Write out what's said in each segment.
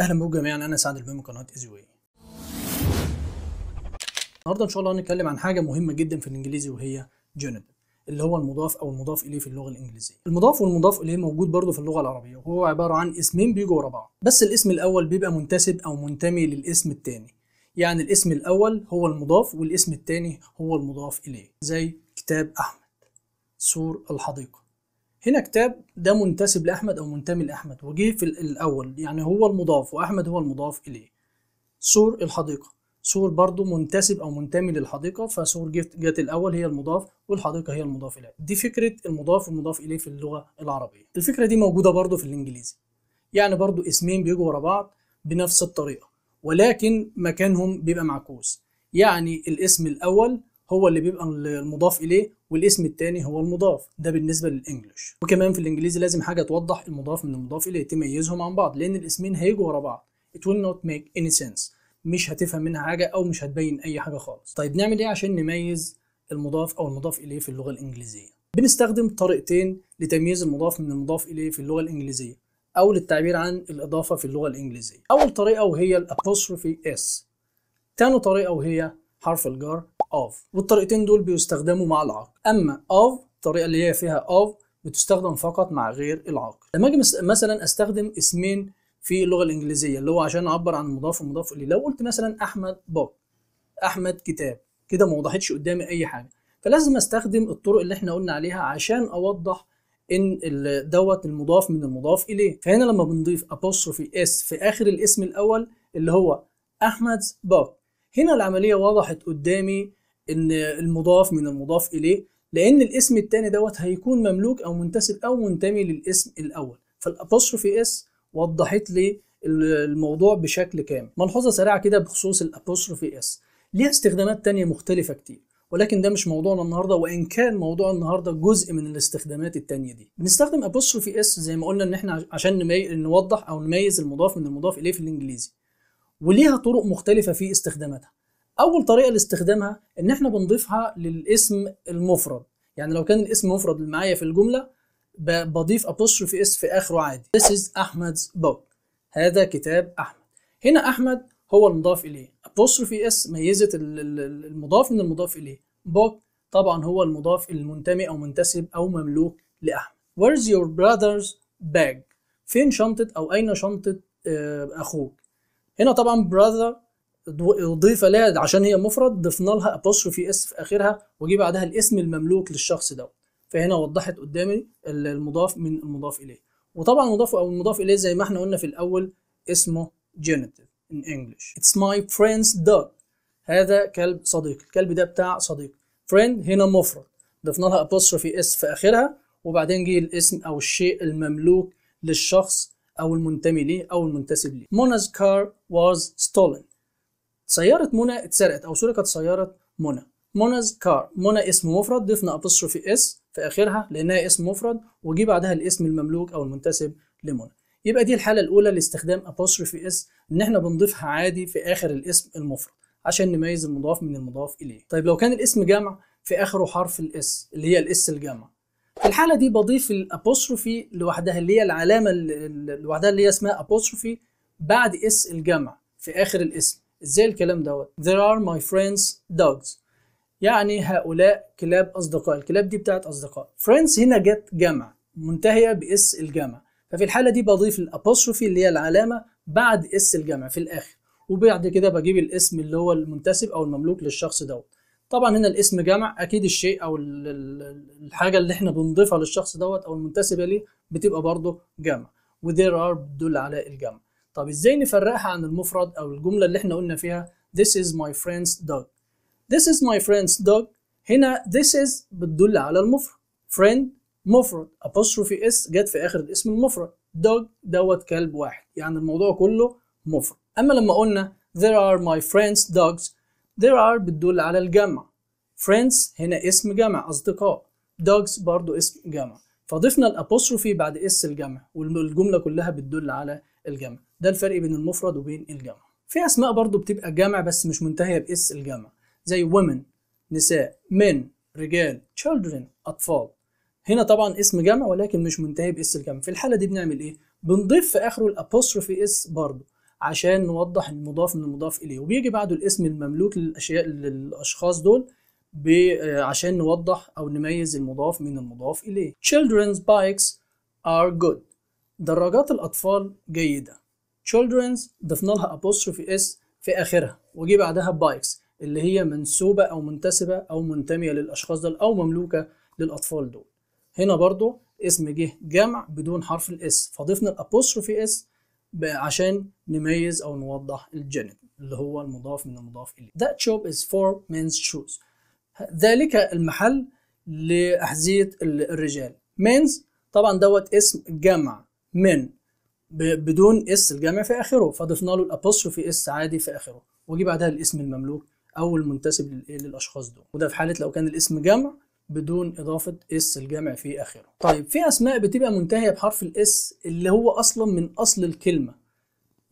اهلا بكم جميعا يعني، انا سعد البيه من قناه ايزي واي النهارده ان شاء الله هنتكلم عن حاجه مهمه جدا في الانجليزي وهي جينيرال اللي هو المضاف او المضاف اليه في اللغه الانجليزيه المضاف والمضاف اليه موجود برضه في اللغه العربيه وهو عباره عن اسمين بيجوا ورا بعض بس الاسم الاول بيبقى منتسب او منتمي للاسم الثاني يعني الاسم الاول هو المضاف والاسم الثاني هو المضاف اليه زي كتاب احمد سور الحديقه هنا كتاب ده منتسب لاحمد او منتمي لاحمد وجه في الاول يعني هو المضاف واحمد هو المضاف اليه سور الحديقه سور برضو منتسب او منتمي للحديقه فسور جت الاول هي المضاف والحديقه هي المضاف اليه دي فكره المضاف والمضاف اليه في اللغه العربيه الفكره دي موجوده برضو في الانجليزي يعني برضو اسمين بيجوا ورا بعض بنفس الطريقه ولكن مكانهم بيبقى معكوس يعني الاسم الاول هو اللي بيبقى المضاف اليه والاسم الثاني هو المضاف ده بالنسبه للانجلش وكمان في الانجليزي لازم حاجه توضح المضاف من المضاف اليه تميزهم عن بعض لان الاسمين هيجوا ورا بعض it will not make any sense مش هتفهم منها حاجه او مش هتبين اي حاجه خالص طيب نعمل ايه عشان نميز المضاف او المضاف اليه في اللغه الانجليزيه بنستخدم طريقتين لتمييز المضاف من المضاف اليه في اللغه الانجليزيه او للتعبير عن الاضافه في اللغه الانجليزيه اول طريقه وهي الابوستروفي اس تاني طريقه وهي حرف الجر of والطريقتين دول بيستخدموا مع العقل اما of الطريقه اللي هي فيها of بتستخدم فقط مع غير العقل لما اجي مثلا استخدم اسمين في اللغه الانجليزيه اللي هو عشان اعبر عن المضاف والمضاف اليه لو قلت مثلا احمد بوك احمد كتاب كده ما وضحتش قدامي اي حاجه فلازم استخدم الطرق اللي احنا قلنا عليها عشان اوضح ان دوت المضاف من المضاف اليه فهنا لما بنضيف ابوستروفي اس في اخر الاسم الاول اللي هو احمد بوك هنا العمليه وضحت قدامي ان المضاف من المضاف اليه لان الاسم الثاني دوت هيكون مملوك او منتسب او منتمي للاسم الاول فالابوستروفي اس وضحت لي الموضوع بشكل كامل ملحوظه سريعه كده بخصوص الابوستروفي اس ليها استخدامات تانية مختلفه كتير ولكن ده مش موضوعنا النهارده وان كان موضوع النهارده جزء من الاستخدامات التانية دي بنستخدم ابوستروفي اس زي ما قلنا ان احنا عشان نوضح او نميز المضاف من المضاف اليه في الانجليزي وليها طرق مختلفه في استخداماتها اول طريقه لاستخدامها ان احنا بنضيفها للاسم المفرد يعني لو كان الاسم مفرد اللي معايا في الجمله بضيف apostrophe اس في اخره عادي this is احمد's book هذا كتاب احمد هنا احمد هو المضاف اليه apostrophe اس ميزه المضاف من المضاف اليه book طبعا هو المضاف المنتمي او منتسب او مملوك لاحمد where's your brother's bag فين شنطه او اين شنطه آه، اخوك هنا طبعا brother اضيف لها عشان هي مفرد ضفنا لها في اس في اخرها وجي بعدها الاسم المملوك للشخص دوت فهنا وضحت قدامي المضاف من المضاف اليه وطبعا المضاف او المضاف اليه زي ما احنا قلنا في الاول اسمه جينيتيف ان انجلش اتس ماي فريندز dog هذا كلب صديق الكلب ده بتاع صديق فريند هنا مفرد ضفنا لها في اس في اخرها وبعدين جه الاسم او الشيء المملوك للشخص او المنتمي ليه او المنتسب ليه Mona's car was stolen سيارة منى اتسرقت أو سرقت سيارة منى منى's كار منى اسم مفرد ضفنا أبصرف اس في آخرها لأنها اسم مفرد وجي بعدها الاسم المملوك أو المنتسب لمنى يبقى دي الحالة الأولى لاستخدام أبوستروف اس إن إحنا بنضيفها عادي في آخر الاسم المفرد عشان نميز المضاف من المضاف إليه. طيب لو كان الاسم جمع في آخره حرف الاس اللي هي الاس الجمع. في الحالة دي بضيف الأبوستروفي لوحدها اللي هي العلامة لوحدها اللي هي اسمها أبوستروفي بعد اس الجمع في آخر الاسم. ازاي الكلام دوت there are my friends dogs يعني هؤلاء كلاب اصدقاء الكلاب دي بتاعت اصدقاء friends هنا جت جمع منتهيه باس الجمع ففي الحاله دي بضيف الابوستروفي اللي هي العلامه بعد اس الجمع في الاخر وبعد كده بجيب الاسم اللي هو المنتسب او المملوك للشخص دوت طبعا هنا الاسم جمع اكيد الشيء او الحاجه اللي احنا بنضيفها للشخص دوت او المنتسبه ليه بتبقى برضه جمع وذير ار بتدل على الجمع طب ازاي نفرقها عن المفرد او الجمله اللي احنا قلنا فيها this is my friend's dog this is my friend's dog هنا this is بتدل على المفرد friend مفرد apostrophe s جت في اخر الاسم المفرد dog دوت كلب واحد يعني الموضوع كله مفرد اما لما قلنا there are my friends dogs there are بتدل على الجمع friends هنا اسم جمع اصدقاء dogs برضو اسم جمع فضفنا الابوستروفي بعد اس الجمع والجمله كلها بتدل على الجمع ده الفرق بين المفرد وبين الجمع في اسماء برضو بتبقى جمع بس مش منتهيه باس الجمع زي women نساء men رجال children اطفال هنا طبعا اسم جمع ولكن مش منتهي باس الجمع في الحاله دي بنعمل ايه بنضيف في اخره الابوستروفي اس برضو عشان نوضح المضاف من المضاف اليه وبيجي بعده الاسم المملوك للاشياء للاشخاص دول آه، عشان نوضح او نميز المضاف من المضاف اليه children's bikes are good دراجات الأطفال جيدة children's ضفنا لها apostrophe s في آخرها وجي بعدها بايكس اللي هي منسوبة أو منتسبة أو منتمية للأشخاص دول أو مملوكة للأطفال دول هنا برضو اسم جه جمع بدون حرف الاس فضفنا الابوستروفي اس عشان نميز او نوضح الجنب اللي هو المضاف من المضاف اليه that shop is for men's shoes ذلك المحل لأحذية الرجال men's طبعا دوت اسم جمع من بدون اس الجامع في اخره فضفنا له في اس عادي في اخره وجي بعدها الاسم المملوك او المنتسب إيه، للاشخاص دول وده في حاله لو كان الاسم جمع بدون اضافه اس الجامع في اخره طيب في اسماء بتبقى منتهيه بحرف الاس اللي هو اصلا من اصل الكلمه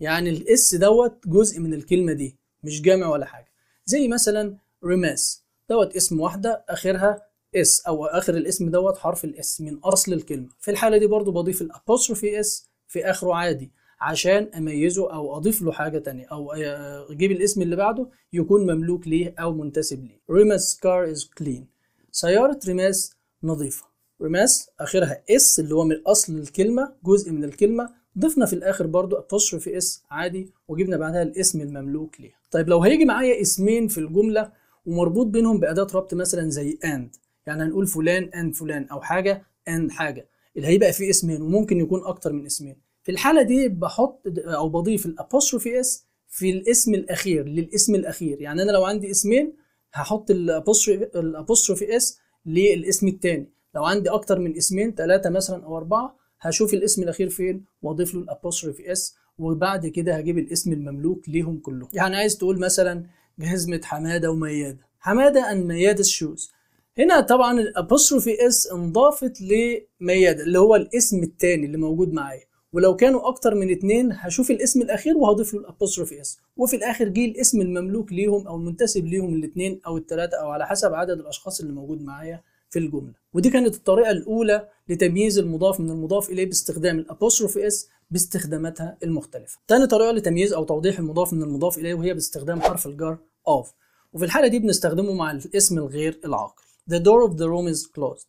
يعني الاس دوت جزء من الكلمه دي مش جامع ولا حاجه زي مثلا رماس دوت اسم واحده اخرها اس او اخر الاسم دوت حرف الاس من اصل الكلمه في الحاله دي برضو بضيف الابوستروفي اس في اخره عادي عشان اميزه او اضيف له حاجه تانية او آه، اجيب الاسم اللي بعده يكون مملوك ليه او منتسب ليه ريماس كار از كلين سياره ريماس نظيفه ريماس اخرها اس اللي هو من اصل الكلمه جزء من الكلمه ضفنا في الاخر برضو في اس عادي وجبنا بعدها الاسم المملوك ليها طيب لو هيجي معايا اسمين في الجمله ومربوط بينهم باداه ربط مثلا زي اند يعني هنقول فلان ان فلان او حاجه ان حاجه اللي هيبقى فيه اسمين وممكن يكون اكتر من اسمين في الحاله دي بحط او بضيف الابوستروفي اس في الاسم الاخير للاسم الاخير يعني انا لو عندي اسمين هحط الابوستروفي اس للاسم الثاني لو عندي اكتر من اسمين ثلاثه مثلا او اربعه هشوف الاسم الاخير فين واضيف له الابوستروفي اس وبعد كده هجيب الاسم المملوك ليهم كلهم يعني عايز تقول مثلا جزمه حماده ومياده حماده ان مياده الشوز هنا طبعا الابوستروفي اس انضافت لميادة اللي هو الاسم الثاني اللي موجود معايا ولو كانوا اكتر من اثنين هشوف الاسم الاخير وهضيف له الابوستروفي اس وفي الاخر جه الاسم المملوك ليهم او المنتسب ليهم الاثنين او الثلاثه او على حسب عدد الاشخاص اللي موجود معايا في الجمله ودي كانت الطريقه الاولى لتمييز المضاف من المضاف اليه باستخدام الابوستروفي اس باستخداماتها المختلفه ثاني طريقه لتمييز او توضيح المضاف من المضاف اليه وهي باستخدام حرف الجر اوف وفي الحاله دي بنستخدمه مع الاسم الغير العاقل The door of the room is closed.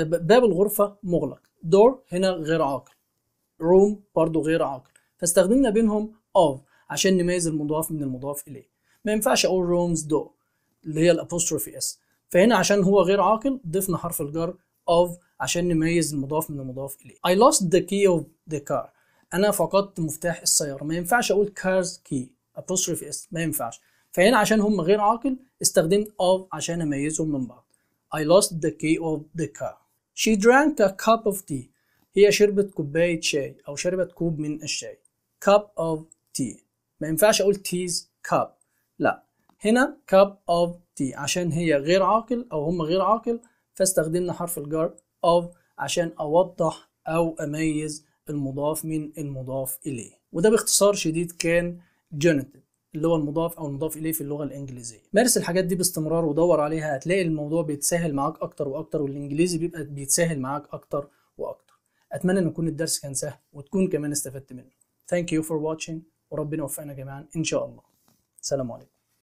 باب الغرفة مغلق. Door هنا غير عاقل. Room برضو غير عاقل. فاستخدمنا بينهم of عشان نميز المضاف من المضاف إليه. ما ينفعش أقول rooms door اللي هي الأبوستروفي اس. فهنا عشان هو غير عاقل ضفنا حرف الجر of عشان نميز المضاف من المضاف إليه. I lost the key of the car. أنا فقدت مفتاح السيارة. ما ينفعش أقول cars key apostrophe s ما ينفعش. فهنا عشان هم غير عاقل استخدمت of عشان أميزهم من بعض. I lost the key of the car. She drank a cup of tea. هي شربت كوباية شاي أو شربت كوب من الشاي. Cup of tea. ما ينفعش أقول teas cup. لا. هنا cup of tea عشان هي غير عاقل أو هم غير عاقل فاستخدمنا حرف الجر of عشان أوضح أو أميز المضاف من المضاف إليه. وده باختصار شديد كان جوناثان. اللي هو المضاف او المضاف اليه في اللغه الانجليزيه مارس الحاجات دي باستمرار ودور عليها هتلاقي الموضوع بيتسهل معاك اكتر واكتر والانجليزي بيبقى بيتسهل معاك اكتر واكتر اتمنى ان يكون الدرس كان سهل وتكون كمان استفدت منه ثانك يو فور watching وربنا يوفقنا جميعا ان شاء الله سلام عليكم